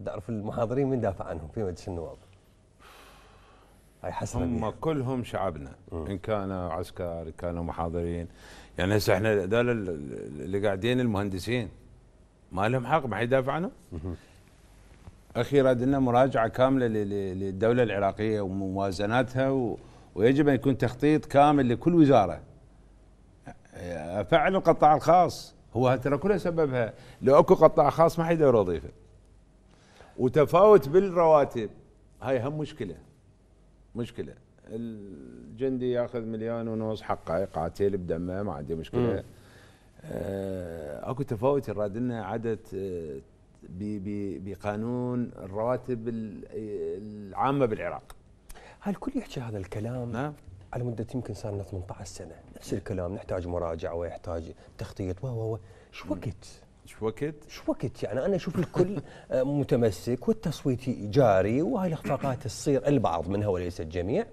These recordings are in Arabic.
بدي اعرف المحاضرين مين دافع عنهم في مجلس النواب هاي حسرة هم دي. كلهم شعبنا م. ان كانوا عسكر كانوا محاضرين يعني هسه احنا هذول اللي قاعدين المهندسين ما لهم حق ما حد يدافع عنهم اخي راد لنا مراجعه كامله للدوله العراقيه وموازناتها و... ويجب ان يكون تخطيط كامل لكل وزاره فعلا القطاع الخاص هو ترى كلها سببها لو اكو قطاع خاص ما حد يدور وظيفه وتفاوت بالرواتب هاي هم مشكله مشكله الجندي ياخذ مليون ونص حقه يقاتل بدمه ما عندي مشكله آه، اكو تفاوت يراد لنا عدد آه، بقانون الرواتب العامه بالعراق هل الكل يحكي هذا الكلام نعم. على مدة يمكن صار لنا 18 سنة نفس الكلام نحتاج مراجعة ويحتاج تخطيط و و شو وقت شو وقت؟ شو وقت يعني أنا أشوف الكل آه، متمسك والتصويت جاري وهاي الإخفاقات تصير البعض منها وليس الجميع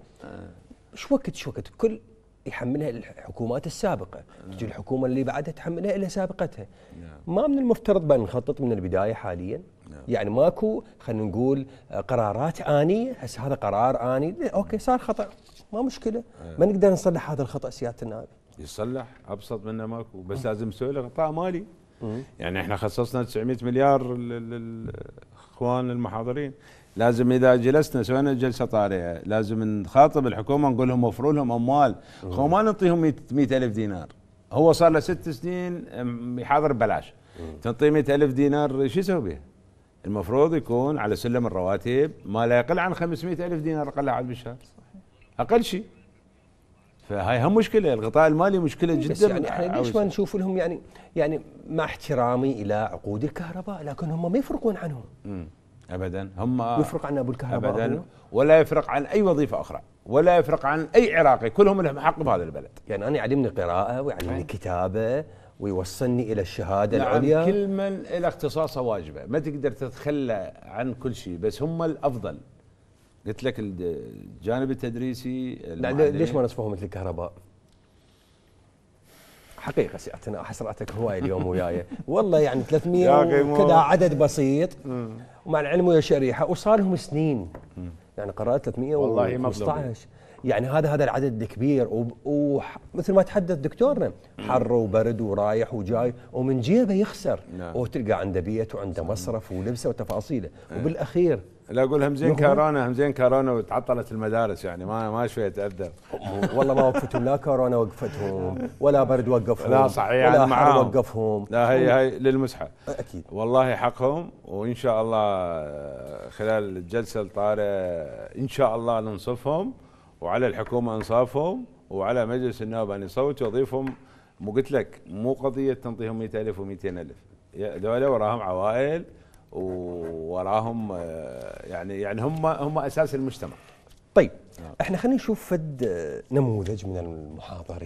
شو وقت شو وقت الكل يحملها الحكومات السابقة نعم. تجي الحكومة اللي بعدها تحملها إلى سابقتها نعم. ما من المفترض بأن نخطط من البداية حاليا نعم. يعني ماكو خلينا نقول آه، قرارات آنية هسه هذا قرار آني أوكي صار خطأ ما مشكلة آه. ما نقدر نصلح هذا الخطأ سيادة النائب يصلح ابسط منه ماكو بس لازم نسوي له غطاء مالي يعني احنا خصصنا 900 مليار للاخوان المحاضرين لازم اذا جلسنا سوينا جلسه طارئه لازم نخاطب الحكومه نقول لهم وفروا لهم اموال هو ما نعطيهم 100000 دينار هو صار له ست سنين يحاضر ببلاش تنطيه 100000 دينار شو يسوي بها؟ المفروض يكون على سلم الرواتب ما لا يقل عن 500000 دينار اقل عاد بالشهر اقل شيء فهاي هم مشكله الغطاء المالي مشكله جدا بس يعني احنا ليش ما نشوف لهم يعني يعني مع احترامي الى عقود الكهرباء لكن هم ما يفرقون عنهم مم. ابدا هم يفرق عن ابو الكهرباء ابدا ولا يفرق عن اي وظيفه اخرى ولا يفرق عن اي عراقي كلهم لهم حق بهذا البلد يعني انا يعلمني قراءه ويعلمني نعم. كتابه ويوصلني الى الشهاده نعم العليا كل من له اختصاصه واجبه ما تقدر تتخلى عن كل شيء بس هم الافضل قلت لك الجانب التدريسي ليش ما نصفهم مثل الكهرباء؟ حقيقه سيادتنا حسرتك هواي اليوم وياي والله يعني 300 كذا عدد بسيط ومع العلم ويا شريحه وصار لهم سنين يعني قرات 315 يعني هذا هذا العدد الكبير ومثل ما تحدث دكتورنا حر وبرد ورايح وجاي ومن جيبه يخسر نعم. وتلقى عنده بيت وعنده مصرف ولبسه وتفاصيله نعم. وبالاخير لا اقول همزين كورونا همزين كورونا وتعطلت المدارس يعني ما ما شويه تاثر والله ما وقفتهم لا كورونا وقفتهم ولا برد وقفهم لا صحيح يعني ولا حر وقفهم لا هي هي للمسحه اكيد والله حقهم وان شاء الله خلال الجلسه الطارئه ان شاء الله ننصفهم وعلى الحكومه انصافهم وعلى مجلس النواب ان يصوت ويضيفهم مو قلت لك مو قضيه تنطيهم 100000 و200000 ذولا وراهم عوائل ووراهم آه، يعني يعني هم هم اساس المجتمع طيب نعم. احنا خلينا نشوف فد آه، نموذج من المحاضرين